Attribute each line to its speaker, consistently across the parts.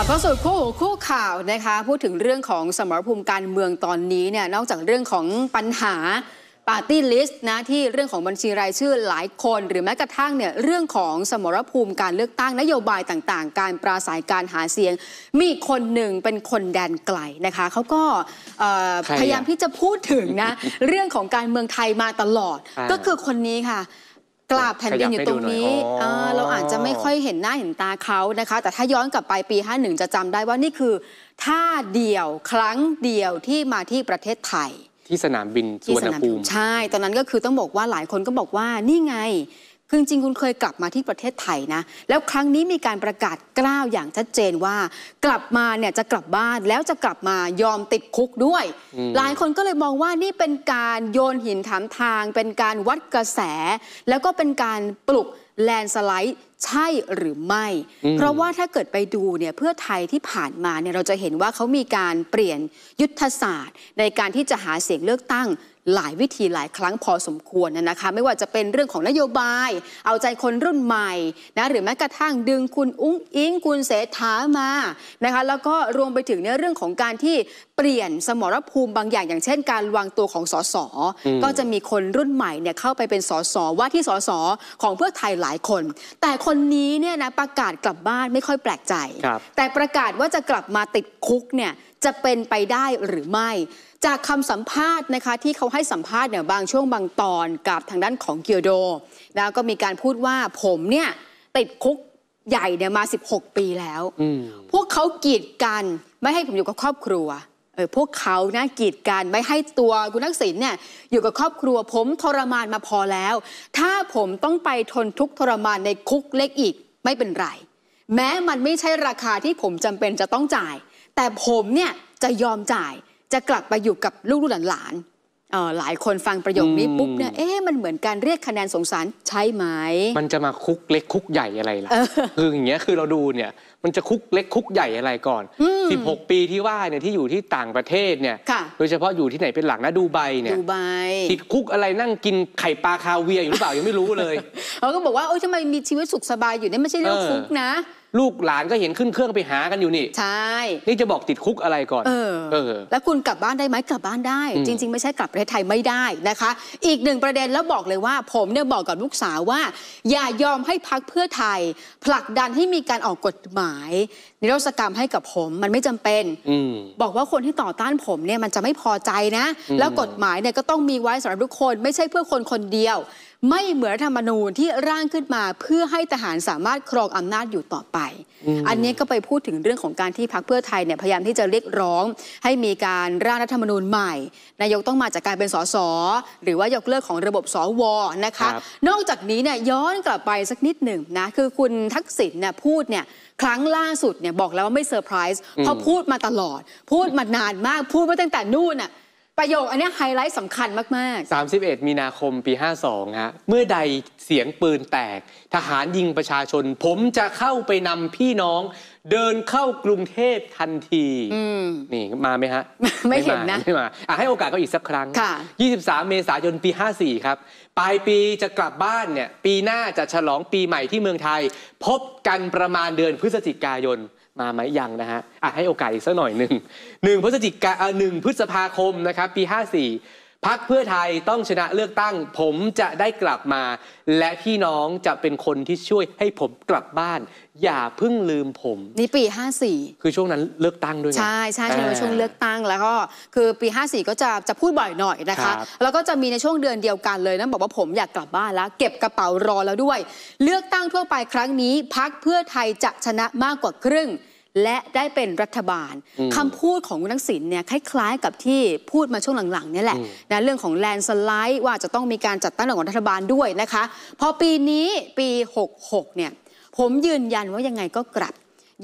Speaker 1: ับเข้าสู่คู่คู่ข่าวนะคะพูดถึงเรื่องของสมรภูมิการเมืองตอนนี้เนี่ยนอกจากเรื่องของปัญหาปาร์ตี้ลิสต์นะที่เรื่องของบัญชีรายชื่อหลายคน หรือแม้กระทั่งเนี่ยเรื่องของสมรภูมิการเลือกตั้งนโยบายต่างๆ การปราศัยการหาเสียง มีคนหนึ่งเป็นคนแดนไกลนะคะเขาก็พยายามที่จะพูดถึงนะเรื่องของการเมืองไทยมาตลอด ก็คือคนนี้ค่ะกราบแผ่นดินอยู่ตรงนี้เราอาจจะไม่ค่อยเห็นหน้าเห็นตาเขานะคะ แต่ถ้าย้อนกลับไปปี 51 จะจำได้ว่านี่คือท่าเดียวครั้งเดียวที่มาที่ประเทศไทย
Speaker 2: ที่สนามบินสุวรรณภูมิ
Speaker 1: ใช่ ตอนนั้นก็คือต้องบอกว่าหลายคนก็บอกว่านี่ไงคือจริงคุณเคยกลับมาที่ประเทศไทยนะ แล้วครั้งนี้มีการประกาศกล้าวอย่างชัดเจนว่ากลับมาเนี่ยจะกลับบ้านแล้วจะกลับมายอมติดคุกด้วย หลายคนก็เลยมองว่านี่เป็นการโยนหินถามทาง เป็นการวัดกระแส แล้วก็เป็นการปลุกแลนสไลด์ใช่หรือไม่ เพราะว่าถ้าเกิดไปดูเนี่ยเพื่อไทยที่ผ่านมาเนี่ยเราจะเห็นว่าเขามีการเปลี่ยนยุทธศาสตร์ ในการที่จะหาเสียงเลือกตั้งหลายวิธีหลายครั้งพอสมควรนะคะไม่ว่าจะเป็นเรื่องของนโยบายเอาใจคนรุ่นใหม่นะหรือแม้กระทั่งดึงคุณอุ้งอิงคุณเสถามานะคะแล้วก็รวมไปถึงเนเรื่องของการที่เปลี่ยนสมรภูมิบางอย่างอย่างเช่น การวางตัวของสสก็จะมีคนรุ่นใหม่เนี่ยเข้าไปเป็นสสว่าที่สสของเพื่อไทยหลายคน แต่คคนนี้เนี่ยนะประกาศกลับบ้านไม่ค่อยแปลกใจ แต่ประกาศว่าจะกลับมาติดคุกเนี่ยจะเป็นไปได้หรือไม่ จากคำสัมภาษณ์นะคะ ที่เขาให้สัมภาษณ์เนี่ยบางช่วงบางตอนกับทางด้านของเกียวโดแล้วก็มีการพูดว่าผมเนี่ยติดคุกใหญ่เนี่ยมา 16 ปีแล้วพวกเขากีดกันไม่ให้ผมอยู่กับครอบครัวพวกเขานะกีดกันไม่ให้ตัวคุณทักษิณเนี่ยอยู่กับครอบครัวผมทรมานมาพอแล้ว ถ้าผมต้องไปทนทุกทรมานในคุกเล็กอีกไม่เป็นไรแม้มันไม่ใช่ราคาที่ผมจำเป็นจะต้องจ่าย แต่ผมเนี่ยจะยอมจ่ายจะกลับไปอยู่กับลูกหลานหลายคนฟังประโยคนี้ปุ๊บเนี่ยเอ๊ะมันเหมือนการเรียกคะแนนสงสารใช่ไหมม
Speaker 2: ันจะมาคุกเล็กคุกใหญ่อะไรล่ะคืออย่างเงี้ยคือเราดูเนี่ยมันจะคุกเล็กคุกใหญ่อะไรก่อน16 ปีที่ว่าเนี่ยที่อยู่ที่ต่างประเทศเนี่ยโดยเฉพาะอยู่ที่ไหนเป็นหลักนะดูไบเนี่ยดูไบที่คุกอะไรนั่งกินไข่ปลาคาเวียอยู่หรือเปล่ายังไม่รู้เลย
Speaker 1: เขาก็บอกว่าโอ้ยทำไมมีชีวิตสุขสบายอยู่เนี่ยไม่ใช่เรื่องคุกนะ
Speaker 2: ลูกหลานก็เห็นขึ้นเครื่องไปหากันอยู่นี่ใช่นี่จะบอกติดคุกอะไรก่อน เออเออแล
Speaker 1: ้วคุณกลับบ้านได้ไหมกลับบ้านได้ จริงๆไม่ใช่กลับประเทศไทยไม่ได้นะคะ อีกหนึ่งประเด็นแล้วบอกเลยว่าผมเนี่ยบอกกับลูกสาวว่า อย่ายอมให้พักเพื่อไทย ผลักดันให้มีการออกกฎหมายนิรษกรรมให้กับผมมันไม่จำเป็นอบอกว่าคนที่ต่อต้านผมเนี่ย มันจะไม่พอใจนะ แล้วกฎหมายเนี่ยก็ต้องมีไว้สำหรับทุกคนไม่ใช่เพื่อคนคนเดียวไม่เหมือนธรรมนูญที่ร่างขึ้นมาเพื่อให้ทหารสามารถครองอำนาจอยู่ต่อไป อันนี้ก็ไปพูดถึงเรื่องของการที่พักเพื่อไทยเนี่ยพยายามที่จะเรียกร้องให้มีการร่างรัฐธรรมนูญใหม่ นายกต้องมาจากการเป็นสส หรือว่ายกเลิกของระบบสว นะคะคนอกจากนี้เนี่ยย้อนกลับไปสักนิดหนึ่งนะ คือคุณทักษิณเนี่ยพูดเนี่ยครั้งล่าสุดเนี่ยบอกแล้วว่าไม่เซอร์ไพรส์เพราะพูดมาตลอด พูดมานานมากพูดมาตั้งแต่นู่นอ่ะประโยค อันนี้ไฮไลท์สำ
Speaker 2: คัญมาก31 มีนาคมปี 52 ฮะ เมื่อใดเสียงปืนแตก ทหารยิงประชาชน ผมจะเข้าไปนำพี่น้องเดินเข้ากรุงเทพทันทีนี่มาไหมฮะ ไม่เห็นนะไม่มาให้โอกาสเขาอีกสักครั้ง่23 เมษายน ปี 54 ครับ ปลายปีจะกลับบ้านเนี่ย ปีหน้าจะฉลองปีใหม่ที่เมืองไทย พบกันประมาณเดือนพฤศจิกายน มาไหมยังนะฮะ ให้โอกาสอีกสักหน่อยหนึ่ง หนึ่งพฤศจิกาหนึ่งพฤษภาคมนะครับปี 54พักเพื่อไทยต้องชนะเลือกตั้งผมจะได้กลับมา และพี่น้องจะเป็นคนที่ช่วยให้ผมกลับบ้าน อย่าเพิ่งลืมผมนี่ปี 54 คือช่วงนั้นเลือกตั้งด้วยใช่ใช่ใช่ช่วงเลือก
Speaker 1: ตั้งแล้วก็ คือปี 54 ก็จะจะพูดบ่อยหน่อยนะคะ แล้วก็จะมีในช่วงเดือนเดียวกันเลยนะบอกว่าผมอยากกลับบ้านแล้ว เก็บกระเป๋ารอแล้วด้วย เลือกตั้งทั่วไปครั้งนี้พักเพื่อไทยจะชนะมากกว่าครึ่งและได้เป็นรัฐบาล คำพูดของคุณทักษิณเนี่ยคล้ายๆกับที่พูดมาช่วงหลังๆนี่แหละนะเรื่องของแลนสไลด์ว่าจะต้องมีการจัดตั้งของรัฐบาลด้วยนะคะพอปีนี้ปี66เนี่ยผมยืนยันว่ายังไงก็กลับ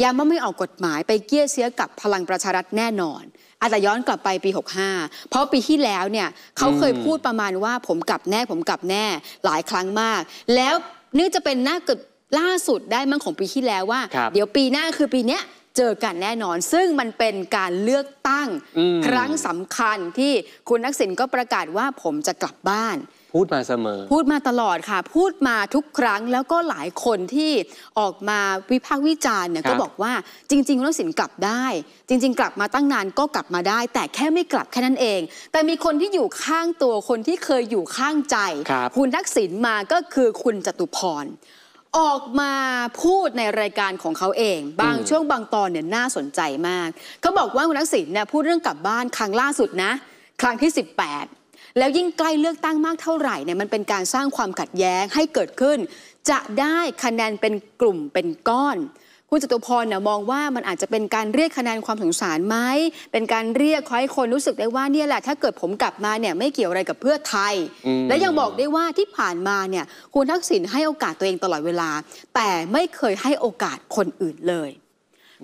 Speaker 1: ยังไม่ออกกฎหมายไปเกี้ยเสียกับพลังประชารัฐแน่นอนอาจจะย้อนกลับไปปี65เพราะปีที่แล้วเนี่ยเขาเคยพูดประมาณว่าผมกลับแน่ผมกลับแน่หลายครั้งมาก แล้วนี่จะเป็นหน้าเกิดล่าสุดได้มั่งของปีที่แล้วว่า เดี๋ยวปีหน้าคือปีเนี้ยเจอกันแน่นอนซึ่งมันเป็นการเลือกตั้งครั้งสำคัญที่คุณนักสินก็ประกาศว่าผมจะกลับบ้าน
Speaker 2: พูดมาเสมอ
Speaker 1: พูดมาตลอดค่ะ พูดมาทุกครั้งแล้วก็หลายคนที่ออกมาวิพากษ์วิจารณ์เนี่ยก็บอกว่าจริงๆคุณนักสินกลับได้ จริง ๆ กลับมาตั้งนานก็กลับมาได้ แต่แค่ไม่กลับแค่นั้นเอง แต่มีคนที่อยู่ข้างตัวคนที่เคยอยู่ข้างใจ คุณทักษิณมาก็คือคุณจตุพรออกมาพูดในรายการของเขาเอง บางช่วงบางตอนเนี่ยน่าสนใจมาก เขาบอกว่า คุณทักษิณเนี่ยพูดเรื่องกลับบ้านครั้งล่าสุดนะ ครั้งที่ 18 แล้วยิ่งใกล้เลือกตั้งมากเท่าไหร่เนี่ยมันเป็นการสร้างความขัดแย้งให้เกิดขึ้น จะได้คะแนนเป็นกลุ่มเป็นก้อนคุณจตุพรเนี่ยมองว่ามันอาจจะเป็นการเรียกคะแนนความสงสารไหมเป็นการเรียกคให้คนรู้สึกได้ว่าเนี่ยแหละถ้าเกิดผมกลับมาเนี่ยไม่เกี่ยวอะไรกับเพื่อไทย และยังบอกได้ว่าที่ผ่านมาเนี่ยคุณทักษิณให้โอกาสตัวเองตลอดเวลา แต่ไม่เคยให้โอกาสคนอื่นเลย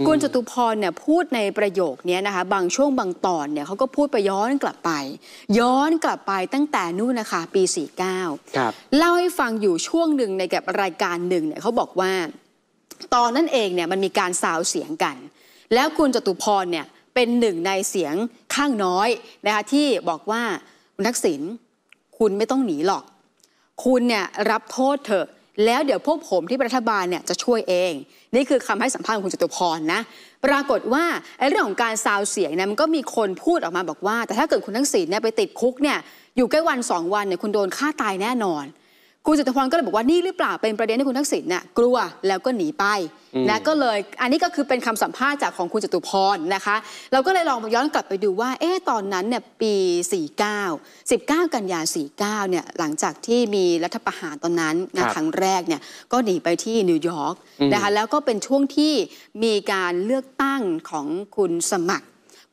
Speaker 1: คุณจตุพรเนี่ยพูดในประโยคนี้นะคะบางช่วงบางตอนเนี่ยเขาก็พูดไปย้อนกลับไป ย้อนกลับไปตั้งแต่นู่นนะคะปี 49ครับเล่าให้ฟังอยู่ช่วงหนึ่งในกับรายการหนึ่งเนี่ยเขาบอกว่าตอนนั้นเองเนี่ยมันมีการซาวเสียงกัน แล้วคุณจตุพรเนี่ยเป็นหนึ่งในเสียงข้างน้อยนะคะที่บอกว่าคุณทักษิณคุณไม่ต้องหนีหรอก คุณเนี่ยรับโทษเถอะ แล้วเดี๋ยวพวกผมที่รัฐบาลเนี่ยจะช่วยเอง นี่คือคำให้สัมภาษณ์ของคุณจตุพรนะปรากฏว่าไอ้เรื่องของการซาวเสียงเนี่ยมันก็มีคนพูดออกมาบอกว่า แต่ถ้าเกิดคุณทักษิณเนี่ยไปติดคุกเนี่ยอยู่ใกล้วันสองวันเนี่ยคุณโดนฆ่าตายแน่นอนคุณจตุพรก็เลยบอกว่านี่หรือเปล่าเป็นประเด็นที่คุณทักษิณเนี่ยกลัวแล้วก็หนีไปนะก็เลยอันนี้ก็คือเป็นคำสัมภาษณ์จากของคุณจตุพรนะคะ เราก็เลยลองย้อนกลับไปดูว่าเอ๊ะตอนนั้นเนี่ยปี 49 19 กันยา49เนี่ยหลังจากที่มีรัฐประหารตอนนั้นนะครั้งแรกเนี่ยก็หนีไปที่นิวยอร์กนะคะแล้วก็เป็นช่วงที่มีการเลือกตั้งของคุณสมัคร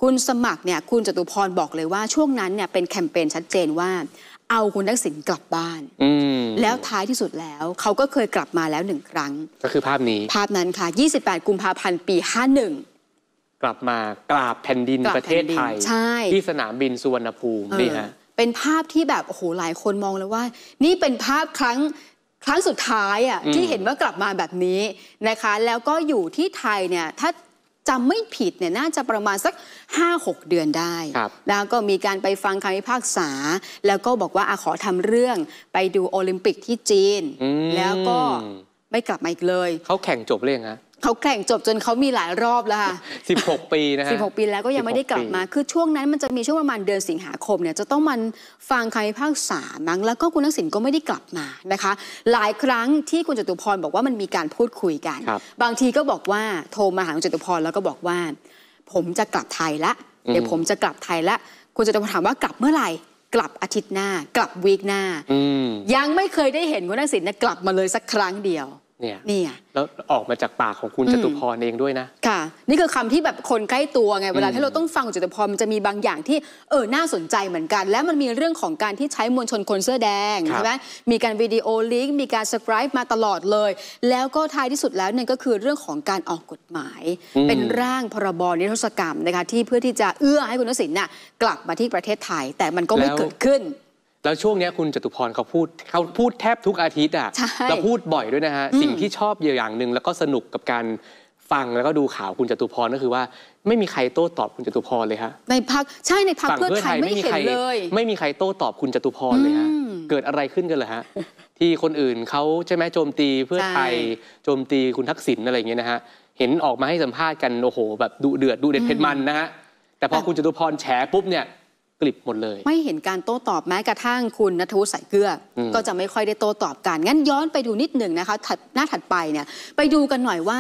Speaker 1: คุณสมัครเนี่ยคุณจตุพรบอกเลยว่าช่วงนั้นเนี่ยเป็นแคมเปญชัดเจนว่าเอาคุณทักษิณกลับบ้านแล้วท้ายที่สุดแล้วเขาก็เคยกลับมาแล้วหนึ่งครั้ง ก็คือภาพนี้ภาพนั้นค่ะ 28 กุมภาพันธ์ปี
Speaker 2: 51 กลับมากราบแผ่นดินประเทศไทยที่สนามบินสุวรรณภูมินี่ฮะ
Speaker 1: เป็นภาพที่แบบโอ้โหหลายคนมองเลยว่า นี่เป็นภาพครั้งครั้งสุดท้ายอ่ะที่เห็นว่ากลับมาแบบนี้นะคะ แล้วก็อยู่ที่ไทยเนี่ยถ้าจำไม่ผิดเนี่ยน่าจะประมาณสัก 5-6 เดือนได้ แล้วก็มีการไปฟังคำพิพากษา แล้วก็บอกว่าอาขอทำเรื่องไปดูโอลิมปิกที่จีน แล้วก็ไม่กลับมาอีกเลย
Speaker 2: เขาแข่งจบเรื่องฮะ
Speaker 1: เขาแข่งจบจนเขามีหลายรอบแล้วค่ะ
Speaker 2: 16 ปีนะฮะ16 ปีแล้วก็ยังไม่ได้กลับม
Speaker 1: า คือช่วงนั้นมันจะมีช่วงประมาณเดือนสิงหาคมเนี่ยจะต้องมันฟังคำพิพากษามั้งแล้วก็คุณทักษิณก็ไม่ได้กลับมานะคะ หลายครั้งที่คุณจตุพรบอกว่ามันมีการพูดคุยกันบบางทีก็บอกว่าโทรมาหาคุณจตุพรแล้วก็บอกว่า ผมจะกลับไทยละเดี๋ยวผมจะกลับไทยละคุณจตุพรถามว่ากลับเมื่อไหร่กลับอาทิตย์หน้า กลับวีคหน้ายังไม่เคยได้เห็นคุณทักษิณกลับมาเลยสักครั้งเดียว
Speaker 2: เนี่ยนี่ไงแล้วออกมาจากปากของคุณจตุพรเองด้วยนะ
Speaker 1: ค่ะ นี่คือคำที่แบบคนใกล้ตัวไง เวลาที่เราต้องฟังจตุพรมันจะมีบางอย่างที่ เออ น่าสนใจเหมือนกัน และมันมีเรื่องของการที่ใช้มวลชนคนเสื้อแดงใช่ไหมมีการวิดีโอลิงก์มีการสคริปมาตลอดเลย แล้วก็ท้ายที่สุดแล้วเนี่ยก็คือเรื่องของการออกกฎหมาย เป็นร่างพรบนิรโทษกรรมนะคะที่เพื่อที่จะเอื้อให้คุณทศินน่ะกลับมาที่ประเทศไทยแต่มันก็ไม่เกิด
Speaker 2: ขึ้นแล้วช่วงนี้คุณจตุพรเขาพูดเขาพูดแทบทุกอาทิตย์อ่ะแล้วพูดบ่อยด้วยนะฮะสิ่งที่ชอบอย่อย่างหนึ่งแล้วก็สนุกกับการฟังแล้วก็ดูข่าวคุณจตุพรก็คือว่า ไม่มีใครโต้ตอบคุณจตุพรเลยฮะใน
Speaker 1: พักใช่ในพักเพื่อไทยไม่ีใครเลย ไ
Speaker 2: ม่มีใครโต้ตอบคุณจตุพรเลยฮะเกิดอะไรขึ้นกันเหรอฮะที่คนอื่นเขาใช่ไหมโจมตีเพื่อไทยโจมตีคุณทักษิณอะไรอย่างเงี้ยนะฮะเห็นออกมาให้สัมภาษณ์กันโอ้โหแบบดุเดือดดุเด็ดเผ็ดมันนะฮะแต่พอคุณจตุพรแฉปุ๊บเนี่ยกลิบหมดเลย ไม่
Speaker 1: เห็นการโต้ตอบแม้กระทั่งคุณนัทวุฒิใส่เกลืออก็จะไม่ค่อยได้โต้ตอบกัน งั้นย้อนไปดูนิดหนึ่งนะคะถัดหน้าถัดไปเนี่ยไปดูกันหน่อยว่า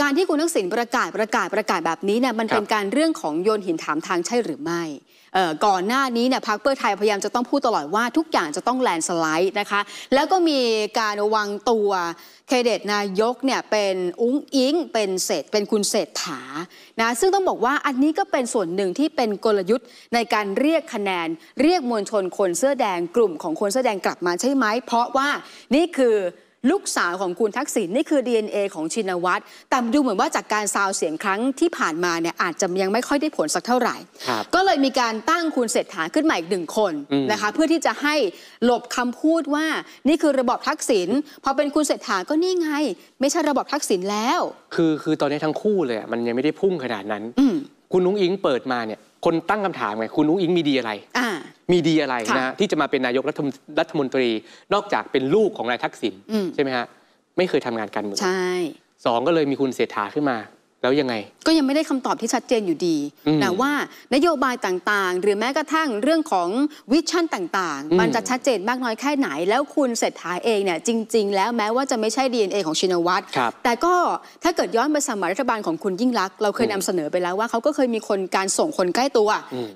Speaker 1: การที่คุณทักษิณประกาศประกาศประกาศแบบนี้เนี่ยมันเป็นการเรื่องของโยนหินถามทางใช่หรือไม่ก่อนหน้านี้เนี่ยพรรคเพื่อไทยพยายามจะต้องพูดตลอดว่าทุกอย่างจะต้องแลนสไลด์นะคะแล้วก็มีการวางตัวเคเดตนายกเนี่ยเป็นอุ้งอิงเป็นเศษเป็นคุณเศษฐานะซึ่งต้องบอกว่าอันนี้ก็เป็นส่วนหนึ่งที่เป็นกลยุทธ์ในการเรียกคะแนน เรียกมวลชนคนเสื้อแดงกลุ่มของคนเสื้อแดงกลับมาใช่ไหมเพราะว่านี่คือลูกสาวของคุณทักษิณนี่คือ DNA ของชินวัตร แต่ดูเหมือนว่าจากการซาวเสียงครั้งที่ผ่านมาเนี่ยอาจจะยังไม่ค่อยได้ผลสักเท่าไหร่ ก็เลยมีการตั้งคุณเศรษฐาขึ้นมาอีกหนึ่งคนนะคะ เพื่อที่จะให้หลบคำพูดว่านี่คือระบบทักษิณพอเป็นคุณเศรษฐาก็นี่ไงไม่ใช่ระบบทักษิณแล้ว
Speaker 2: คือคือตอนนี้ทั้งคู่เลยมันยังไม่ได้พุ่งขนาดนั้น คุณนุ้งอิงเปิดมาเนี่ยคนตั้งคำถามไง คุณอุ้งอิงมีดีอะไร มีดีอะไรนะ ที่จะมาเป็นนายกรัฐมนตรีนอกจากเป็นลูกของนายทักษิณใช่ไหมฮะไม่เคยทำงานการเมืองสองก็เลยมีคุณเศรษฐาขึ้นมาแล้วยังไง
Speaker 1: ก็ยังไม่ได้คำตอบที่ชัดเจนอยู่ดีนะว่านโยบายต่างๆ หรือแม้กระทั่งเรื่องของวิชั่นต่างๆ มันจะชัดเจนมากน้อยแค่ไหน แล้วคุณเศรษฐาเองเนี่ยจริงๆ แล้วแม้ว่าจะไม่ใช่ DNA ของชินวัตรแต่ก็ถ้าเกิดย้อนไปสมัยรัฐบาลของคุณยิ่งรักเราเคยนำเสนอไปแล้วว่าเขาก็เคยมีคนการส่งคนใกล้ตัว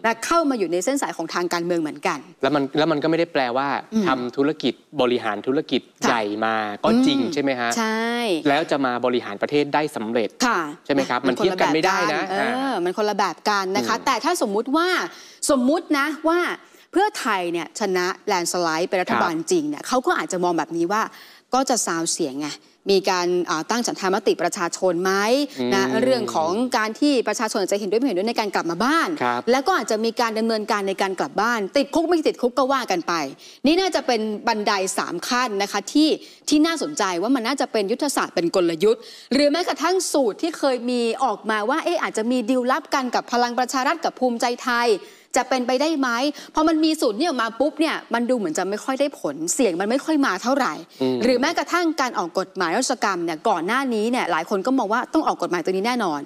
Speaker 1: นะเข้ามาอยู่ในเส้นสายของทางการเมืองเหมือนกัน
Speaker 2: แล้วมันแล้วมันก็ไม่ได้แปลว่าทำธุรกิจบริหารธุรกิจใหญ่มาก็จริงใช่ไหมฮะใช่แล้วจะมาบริหารประเทศได้สำเร็จค่ะช่ไหมครับ มันเทียบกันไม่ได้นะเอ
Speaker 1: อมันคนละแบบกันนะคะ แต่ถ้าสมมุติว่าสมมุตินะว่า เพื่อไทยเนี่ยชนะแลนสไลด์เป็นรัฐบาลจริงเนี่ยเขาก็อาจจะมองแบบนี้ว่าก็จะซาวเสียงไงมีการตั้งฉันทามติประชาชนไหมนะเรื่องของการที่ประชาชนจะเห็นด้วยไม่เห็นด้วยในการกลับมาบ้านแล้วก็อาจจะมีการดำเนินการในการกลับบ้านติดคุกไม่ติดคุกก็ว่ากันไป นี่น่าจะเป็นบันได 3 ขั้นนะคะที่ที่น่าสนใจว่ามันน่าจะเป็นยุทธศาสตร์เป็นกลยุทธ์ หรือแม้กระทั่งสูตรที่เคยมีออกมาว่า เอออาจจะมีดีลลับกันกับพลังประชารัฐกับภูมิใจไทยจะเป็นไปได้ไหมพอมันมีสูตรนี่ออกมาปุ๊บเนี่ยมันดูเหมือนจะไม่ค่อยได้ผล เสียงมันไม่ค่อยมาเท่าไหร่ หรือแม้กระทั่งการออกกฎหมายรัชกรรมเนี่ยก่อนหน้านี้เนี่ยหลายคนก็มองว่าต้องออกกฎหมายตัวนี้แน่นอน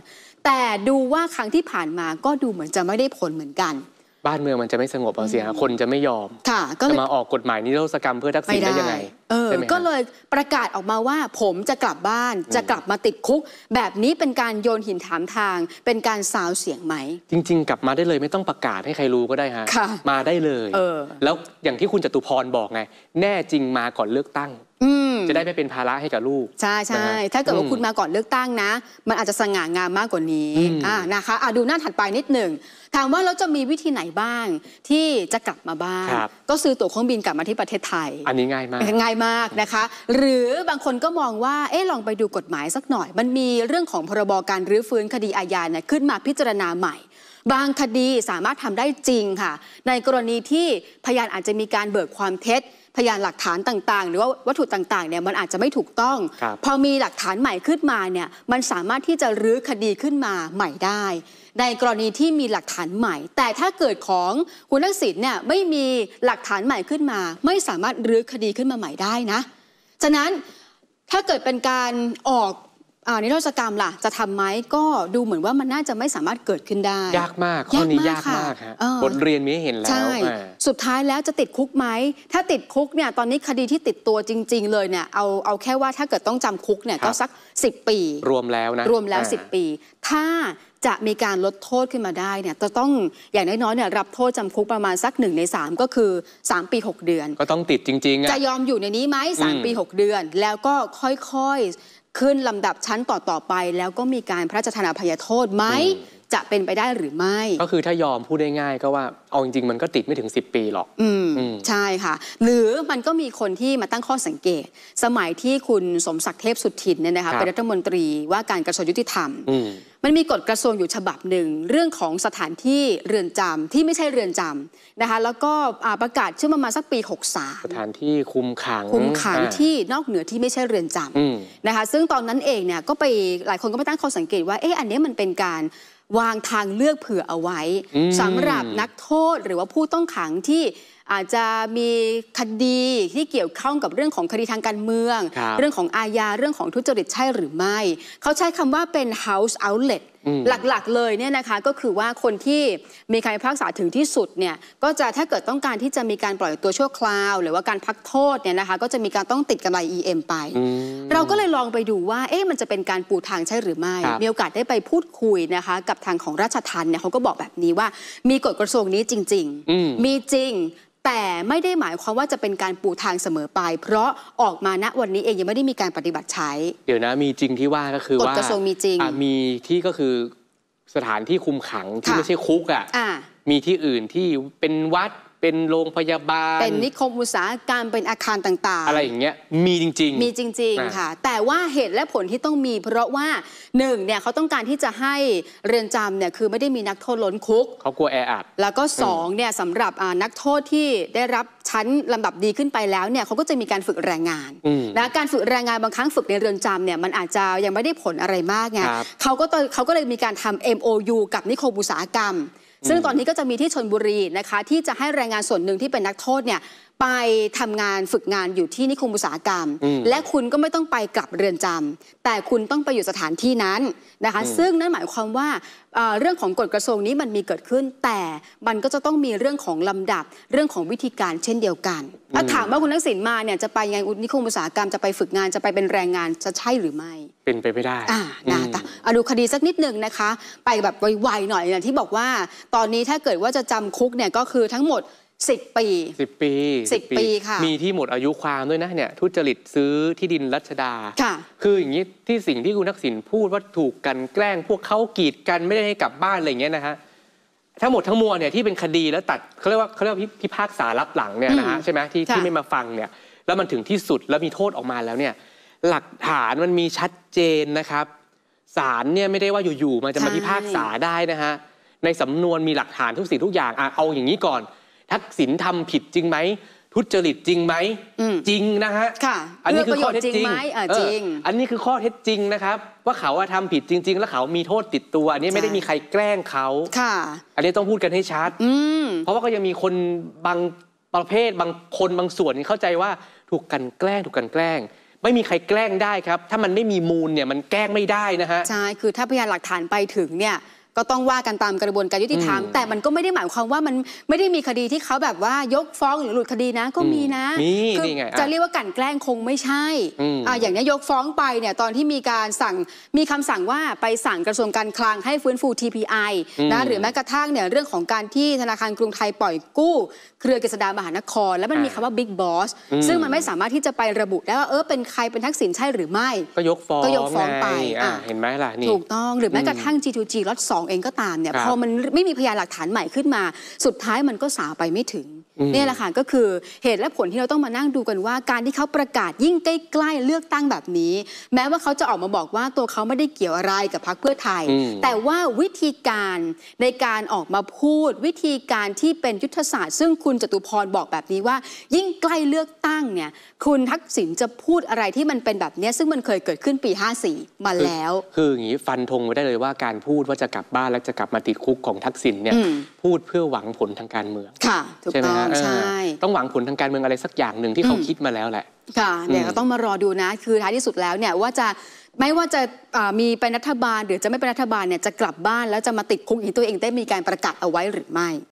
Speaker 1: แต่ดูว่าครั้งที่ผ่านมาก็ดูเหมือนจะไม่ได้ผลเหมือนกัน
Speaker 2: บ้านเมืองมันจะไม่สงบเอาเสียคนจะไม่ยอม ค่ะก็จะมาออกกฎหมายนิรโทษกรรมเพื่อทักษิณได้ยังไงเออก็
Speaker 1: เลยประกาศออกมาว่า ผมจะกลับบ้านจะกลับมาติดคุก แบบนี้เป็นการโยนหินถามทางเป็นการสาวเสียงไหม
Speaker 2: จริงๆกลับมาได้เลยไม่ต้องประกาศให้ใครรู้ก็ได้ฮะมาได้เลยแล้วอย่างที่คุณจตุพรบอกไงแน่จริงมาก่อนเลือกตั้งอืจะได้ไม่เป็นภาระให้กับลูก
Speaker 1: ใช่ใช่ถ้าเกิดว่าคุณมาก่อนเลือกตั้งนะ มันอาจจะสง่างามมากกว่านี้นะคะอดูหน้าถัดไปนิดหนึ่งถามว่าเราจะมีวิธีไหนบ้างที่จะกลับมาบ้านก็ซื้อตั๋วเครื่องบินกลับมาที่ประเทศไทย อันนี้ง่ายมากง่ายมากนะคะ หรือบางคนก็มองว่าเอ๊ะลองไปดูกฎหมายสักหน่อย มันมีเรื่องของพรบการรื้อฟื้นคดีอาญาเนี่ยขึ้นมาพิจารณาใหม่ บางคดีสามารถทำได้จริงค่ะ ในกรณีที่พยานอาจจะมีการเบิกความเท็จพยานหลักฐานต่างๆ หรือว่าวัตถุต่างๆ เนี่ยมันอาจจะไม่ถูกต้อง พอมีหลักฐานใหม่ขึ้นมาเนี่ยมันสามารถที่จะรื้อคดีขึ้นมาใหม่ได้ ในกรณีที่มีหลักฐานใหม่ แต่ถ้าเกิดของคุณทักษิณเนี่ยไม่มีหลักฐานใหม่ขึ้นมา ไม่สามารถรื้อคดีขึ้นมาใหม่ได้นะ ฉะนั้นถ้าเกิดเป็นการออกอ่านิรโทษกรรมล่ะจะทำไหมก็ดูเหมือนว่ามันน่าจะไม่สามารถเกิดขึ้นได้ ยาก
Speaker 2: มากข้อนี้ยากมากฮะบทเรียนมีให้เห็นแล้วใช่
Speaker 1: สุดท้ายแล้วจะติดคุกไหมถ้าติดคุกเนี่ยตอนนี้คดีที่ติดตัวจริง ๆ เลยเนี่ยเอาเอาแค่ว่าถ้าเกิดต้องจำคุกเนี่ยก็สัก 10 ปี รวมแล้วนะรวมแล้ว10ปี ถ้าจะมีการลดโทษขึ้นมาได้เนี่ยจะต้องอย่างน้อยๆเนี่ยรับโทษจำคุกประมาณสักหนึ่งใน3ก็คือ3 ปี 6 เดือน
Speaker 2: ก็ต้องติดจริงๆจะยอ
Speaker 1: มอยู่ในนี้ไหม3ปี6 เดือน แล้วก็ค่อยๆขึ้นลำดับชั้นต่อ ๆ ไป แล้วก็มีการพระราชทานอภัยโทษไหมจะเป็นไปได้หรือไม่
Speaker 2: ก็คือถ้ายอมพูดได้ง่ายก็ว่าเอาจริงๆ มันก็ติดไม่ถึง 10 ปี หรอกอืมใ
Speaker 1: ช่ค่ะ หรือมันก็มีคนที่มาตั้งข้อสังเกต สมัยที่คุณสมศักดิ์เทพสุทินเนี่ยนะคะเป็นรัฐมนตรีว่าการกระทรวงยุติธรรม มันมีกฎกระทรวงอยู่ฉบับหนึ่งเรื่องของสถานที่เรือนจำ ที่ไม่ใช่เรือนจำนะคะแล้วก็ประกาศชื่อมรมาสักปี63
Speaker 2: สถานที่คุมขังคุมขังที่
Speaker 1: นอกเหนือที่ไม่ใช่เรือนจำนะคะซึ่งตอนนั้นเองเนี่ยก็ไปหลายคนก็ไปตั้งข้อสังเกตว่าเอ๊ะอันนี้มันเป็นการวางทางเลือกเผื่อเอาไว้สำหรับนักโทษหรือว่าผู้ต้องขังที่อาจจะมีคดีที่เกี่ยวข้องกับเรื่องของคดีทางการเมือง เรื่องของอาญาเรื่องของทุจริตใช่หรือไม่เขาใช้คำว่าเป็น house outlet หลักๆเลยเนี่ยนะคะก็คือว่าคนที่มีการพักษาถึงที่สุดเนี่ยก็จะถ้าเกิดต้องการที่จะมีการปล่อยตัวชั่วคราวหรือว่าการพักโทษเนี่ยนะคะก็จะมีการต้องติดกัำไร EM ไป เราก็เลยลองไปดูว่า เอ๊ะมันจะเป็นการปูทางใช่หรือไม่มีโอกาสได้ไปพูดคุยนะคะกับทางของราชทันเนี่ยเขาก็บอกแบบนี้ว่ามีกฎกระทรวงนี้จริง ๆ มีจริงแต่ไม่ได้หมายความว่าจะเป็นการปูทางเสมอไป เพราะออกมาณวันนี้เองยังไม่ได้มีการปฏิ
Speaker 2: บัติใช้ เดี๋ยวนะ มีจริงที่ว่าก็คือว่ากฎกระทรวงมีจริงมีที่ก็คือสถานที่คุมขัง ที่ไม่ใช่คุกอ่ะมีที่อื่นที่เป็นวัดเป็นโรงพยาบาล เป็นนิค
Speaker 1: มอุตสาหกรรมเป็นอาคารต่าง ๆ อะไ
Speaker 2: รอย่างเงี้ยมีจริง ๆ มีจริง ๆ ค่ะ
Speaker 1: แต่ว่าเหตุและผลที่ต้องมีเพราะว่าหนึ่งเนี่ยเขาต้องการที่จะให้เรือนจำเนี่ยคือไม่ได้มีนักโทษล้นคุก
Speaker 2: เขากลัวแออัดแล
Speaker 1: ้วก็สองเนี่ยสำหรับนักโทษที่ได้รับชั้นลำดับดีขึ้นไปแล้วเนี่ยเขาก็จะมีการฝึกแรงงานนะการฝึกแรงงานบางครั้งฝึกในเรือนจำเนี่ยมันอาจจะยังไม่ได้ผลอะไรมากไงเขาก็เขาก็เลยมีการทำ MOU กับนิคมอุตสาหกรรมซึ่งตอนนี้ก็จะมีที่ชนบุรีนะคะ ที่จะให้แรงงานส่วนหนึ่งที่เป็นนักโทษเนี่ยไปทำงานฝึกงานอยู่ที่นิคมอุตสาหกรรม และคุณก็ไม่ต้องไปกลับเรือนจำ แต่คุณต้องไปอยู่สถานที่นั้นนะคะ ซึ่งนั่นหมายความว่าเรื่องของกฎกระทรวงนี้มันมีเกิดขึ้น แต่มันก็จะต้องมีเรื่องของลำดับเรื่องของวิธีการเช่นเดียวกันถ้าถามว่าคุณทักษิณมาเนี่ยจะไปยังนิคมอุตสาหกรรมจะไปฝึกงานจะไปเป็นแรงงานจะใช่หรือไม่
Speaker 2: เป็นไปไม่ได้อ่านะแต่
Speaker 1: าดูคดีสักนิดหนึ่งนะคะ ไปแบบไวๆหน่อยอย่างที่บอกว่าตอนนี้ถ้าเกิดว่าจะจำคุกเนี่ยก็คือทั้งหมดสิบปี
Speaker 2: สิบปีสิบปีค่ะ มีที่หมดอายุความด้วยนะเนี่ยทุจริตซื้อที่ดินรัชดา ค่ะ คืออย่างนี้ที่สิ่งที่คุณนักสินพูดว่า ถูกกันแกล้งพวกเขากีดกันไม่ได้ให้กลับบ้าน อะไรอย่างเงี้ยนะฮะ ทั้งหมดทั้งมวลเนี่ยที่เป็นคดีแล้วตัดเขาเรียกว่าเขาเรียกว่าพิพากษารับหลังเนี่ยนะฮะใช่ไหมที่ที่ไม่มาฟังเนี่ยแล้วมันถึงที่สุดแล้วมีโทษออกมาแล้วเนี่ยหลักฐานมันมีชัดเจนนะครับศาลเนี่ยไม่ได้ว่าอยู่ๆมันจะมาพิพากษาได้นะฮะในสำนวนมีหลักฐานทุกสิ่งทุกอย่างอเอาอย่างนี้ก่อนทักษิณทำผิดจริงไหมทุจริตจริงไหมจริงนะฮะค่ะ อันนี้คือข้อเท็จจริงจริงอันนี้คือข้อเท็จจริงนะครับ ว่าเขาทำผิดจริง ๆ แล้วเขามีโทษติดตัว อันนี้ไม่ได้มีใครแกล้งเขาค่ะ อันนี้ต้องพูดกันให้ชัดเพราะว่าก็ยังมีคนบางประเภทบางคนบางส่วนเข้าใจว่าถูกกันแกล้งถูกกันแกล้ง ไม่มีใครแกล้งได้ครับ ถ้ามันไม่มีมูลเนี่ยมันแกล้งไม่ได้นะฮะใช่คือถ้าพยานหลักฐานไปถึงเนี่ยก็
Speaker 1: ต้องว่ากันตามกระบวนการยุติธรรมแต่มันก็ไม่ได้หมายความว่ามัน ไม่ได้มีคดีที่เขาแบบว่ายกฟ้องหรือหลุดคดีนะก็มีนะคือจะเรียกว่ากันแกล้งคงไม่ใช่ออย่างนี้ยกฟ้องไปเนี่ยตอนที่มีการสั่งมีคำสั่งว่าไปสั่งกระทรวงการคลังให้ฟื้นฟู TPI นะหรือแม้กระทั่งเนี่ยเรื่องของการที่ธนาคารกรุงไทยปล่อยกู้ เครือกฤษดามหานคร แล้วมันมีคำว่าบิ๊กบอสซึ่งมันไม่สามารถที่จะไประบุได้ว่าเออเป็นใครเป็นทักษิณใช่หรือไม่ก็ยกฟ้องก็ยกฟ้องไป
Speaker 2: เห็นไหมล่ะนี่ถูกต
Speaker 1: ้องหรือแม้กระทั่ง G2G ล็อตสององเองก็ตามเนี่ยพอมันไม่มีพยานหลักฐานใหม่ขึ้นมา สุดท้ายมันก็สาวไปไม่ถึงนี่แหละค่ะก็คือเหตุและผลที่เราต้องมานั่งดูกันว่า การที่เขาประกาศยิ่งใกล้ๆเลือกตั้งแบบนี้ แม้ว่าเขาจะออกมาบอกว่าตัวเขาไม่ได้เกี่ยวอะไรกับพรรคเพื่อไทย แต่ว่าวิธีการในการออกมาพูดวิธีการที่เป็นยุทธศาสตร์ซึ่งคุณจตุพรบอกแบบนี้ว่า ยิ่งใกล้เลือกตั้งเนี่ยคุณทักษิณจะพูดอะไรที่มันเป็นแบบนี้ซึ่งมันเคยเกิดขึ้นปี54มาแล้
Speaker 2: ว คืออย่างนี้ฟันธงไว้ได้เลยว่าการพูดว่าจะกลับบ้านและจะกลับมาติดคุกของทักษิณเนี่ยพูดเพื่อหวังผลทางการเมือง
Speaker 1: ค่ะใช่ไหมฮะต้องใช่
Speaker 2: ต้องหวังผลทางการเมืองอะไรสักอย่างหนึ่งที่เขาคิดมาแล้วแหละ
Speaker 1: ค่ะเดี๋ยวต้องมารอดูนะ คือท้ายที่สุดแล้วเนี่ยว่าจะไม่ว่าจะมีเป็นรัฐบาล หรือจะไม่เป็นรัฐบาลเนี่ยจะกลับบ้านแล้วจะมาติดคุกอีกตัวเองได้มีการประกาศเอาไว้หรือไม่